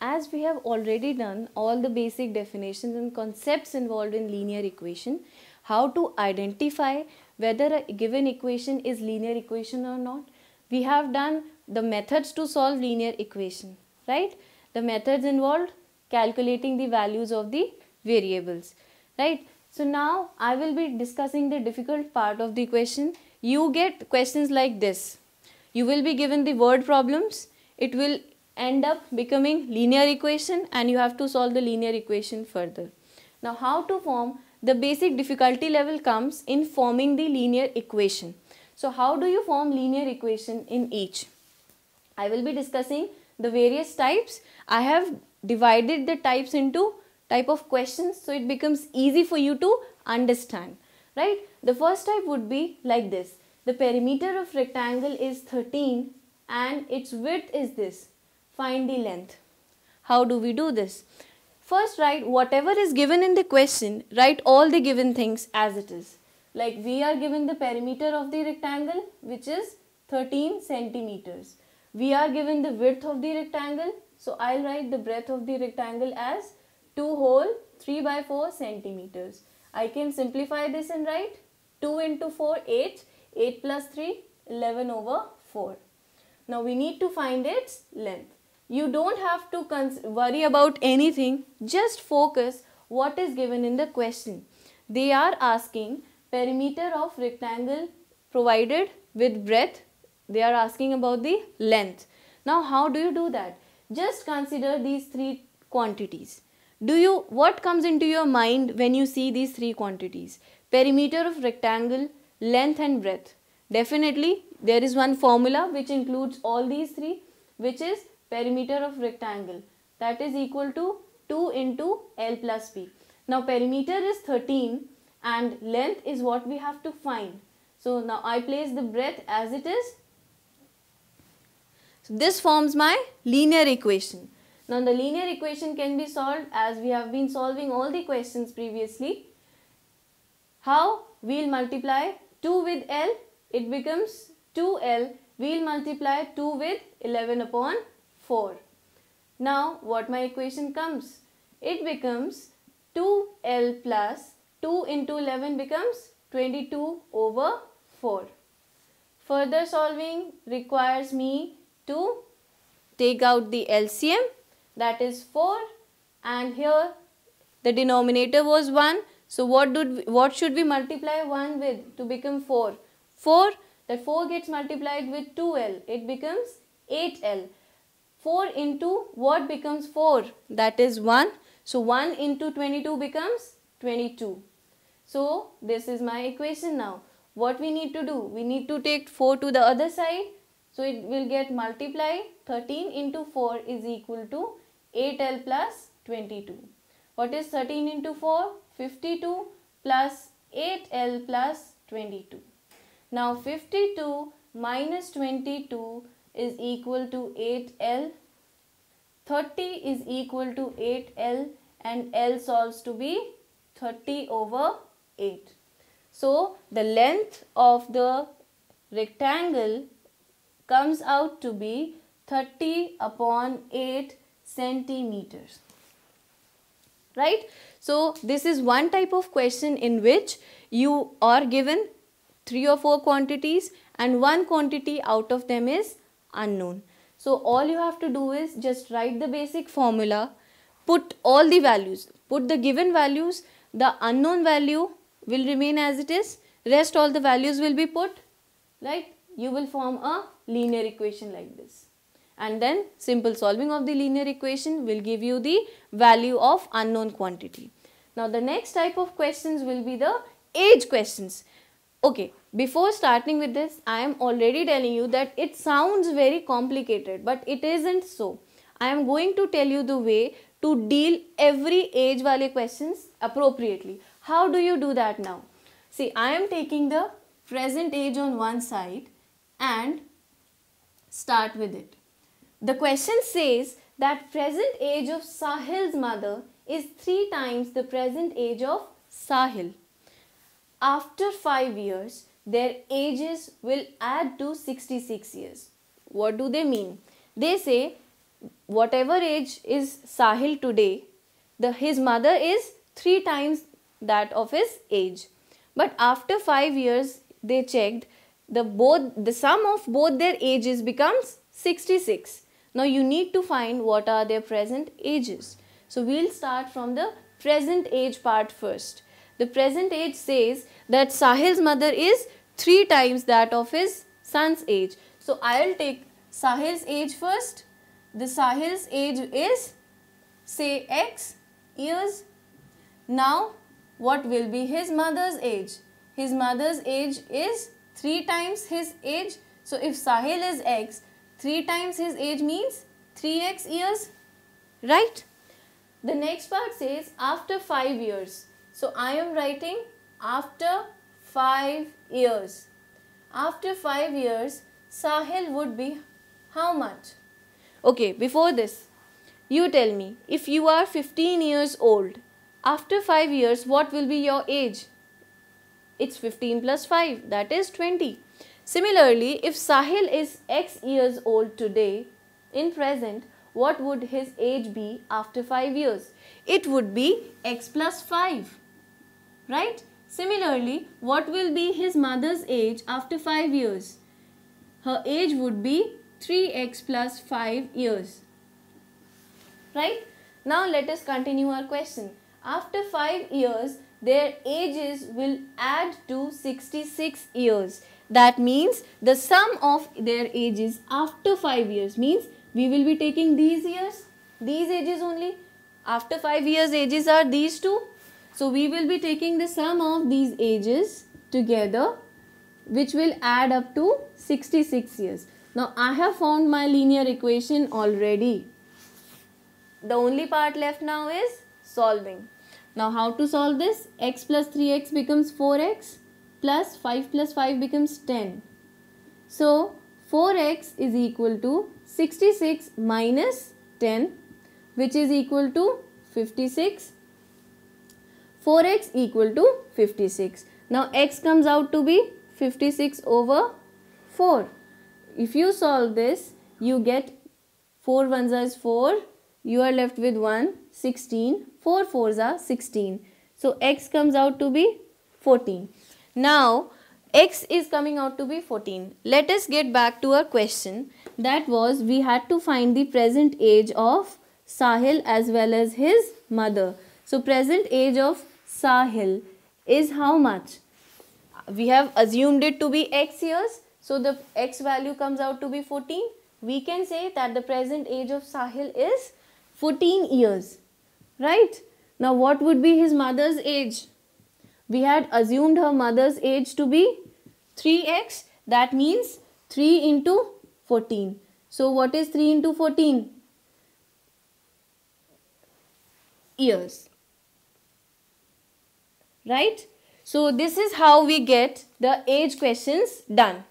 as we have already done all the basic definitions and concepts involved in linear equation, how to identify whether a given equation is linear equation or not. We have done the methods to solve linear equation, right? The methods involved calculating the values of the variables, right? So now I will be discussing the difficult part of the question. You get questions like this. You will be given the word problems. It will end up becoming linear equation and you have to solve the linear equation further. Now how to form the basic difficulty level comes in forming the linear equation. So how do you form linear equation in each? I will be discussing the various types. I have divided the types into type of questions so it becomes easy for you to understand. Right? The first type would be like this. The perimeter of rectangle is 13 and its width is this find the length. How do we do this? First write whatever is given in the question, write all the given things as it is. Like we are given the perimeter of the rectangle which is 13 centimeters. We are given the width of the rectangle. So I'll write the breadth of the rectangle as 2 whole 3 by 4 centimeters. I can simplify this and write 2 into 4 8, 8 plus 3 11 over 4. Now we need to find its length you don't have to worry about anything just focus what is given in the question they are asking perimeter of rectangle provided with breadth they are asking about the length now how do you do that just consider these three quantities do you what comes into your mind when you see these three quantities perimeter of rectangle length and breadth definitely there is one formula which includes all these three which is perimeter of rectangle that is equal to 2 into L plus B. Now perimeter is 13 and length is what we have to find. So now I place the breadth as it is. So this forms my linear equation. Now the linear equation can be solved as we have been solving all the questions previously. How? We'll multiply 2 with L. It becomes 2L. We'll multiply 2 with 11 upon 4. Now what my equation comes? It becomes 2L plus 2 into 11 becomes 22 over 4. Further solving requires me to take out the LCM that is 4 and here the denominator was 1. So what, did, what should we multiply 1 with to become 4? 4 that 4 gets multiplied with 2L it becomes 8L 4 into what becomes 4? That is 1. So 1 into 22 becomes 22. So this is my equation now. What we need to do? We need to take 4 to the other side. So it will get multiplied. 13 into 4 is equal to 8L plus 22. What is 13 into 4? 52 plus 8L plus 22. Now 52 minus 22 is equal to 8L. 30 is equal to 8L and L solves to be 30 over 8. So, the length of the rectangle comes out to be 30 upon 8 centimeters. Right? So, this is one type of question in which you are given three or four quantities and one quantity out of them is unknown. So all you have to do is just write the basic formula, put all the values, put the given values, the unknown value will remain as it is, rest all the values will be put, right? You will form a linear equation like this. And then simple solving of the linear equation will give you the value of unknown quantity. Now the next type of questions will be the age questions. Okay, before starting with this, I am already telling you that it sounds very complicated, but it isn't so. I am going to tell you the way to deal every age wale questions appropriately. How do you do that now? See, I am taking the present age on one side and start with it. The question says that present age of Sahil's mother is three times the present age of Sahil after 5 years, their ages will add to 66 years. What do they mean? They say whatever age is Sahil today, the, his mother is 3 times that of his age. But after 5 years, they checked the both the sum of both their ages becomes 66. Now you need to find what are their present ages. So we'll start from the present age part first. The present age says that Sahil's mother is three times that of his son's age. So I'll take Sahil's age first. The Sahil's age is say x years. Now what will be his mother's age? His mother's age is 3 times his age. So if Sahil is x, 3 times his age means 3x years, right? The next part says after 5 years. So I am writing after 5 years. After 5 years, Sahil would be how much? Okay, before this, you tell me, if you are 15 years old, after 5 years, what will be your age? It's 15 plus 5, that is 20. Similarly, if Sahil is X years old today, in present, what would his age be after 5 years? It would be X plus 5 right? Similarly, what will be his mother's age after 5 years? Her age would be 3x plus 5 years. Right? Now let us continue our question. After 5 years, their ages will add to 66 years. That means the sum of their ages after 5 years means we will be taking these years, these ages only. After 5 years ages are these two so we will be taking the sum of these ages together which will add up to 66 years. Now I have found my linear equation already. The only part left now is solving. Now how to solve this? x plus 3x becomes 4x plus 5 plus 5 becomes 10. So 4x is equal to 66 minus 10 which is equal to 56 4x equal to 56. Now x comes out to be 56 over 4. If you solve this, you get 4 ones are 4, you are left with 1, 16, 4 fours are 16. So x comes out to be 14. Now x is coming out to be 14. Let us get back to our question. That was we had to find the present age of Sahil as well as his mother. So present age of Sahil is how much? We have assumed it to be x years. So the x value comes out to be 14. We can say that the present age of Sahil is 14 years. Right? Now what would be his mother's age? We had assumed her mother's age to be 3x. That means 3 into 14. So what is 3 into 14? Years right so this is how we get the age questions done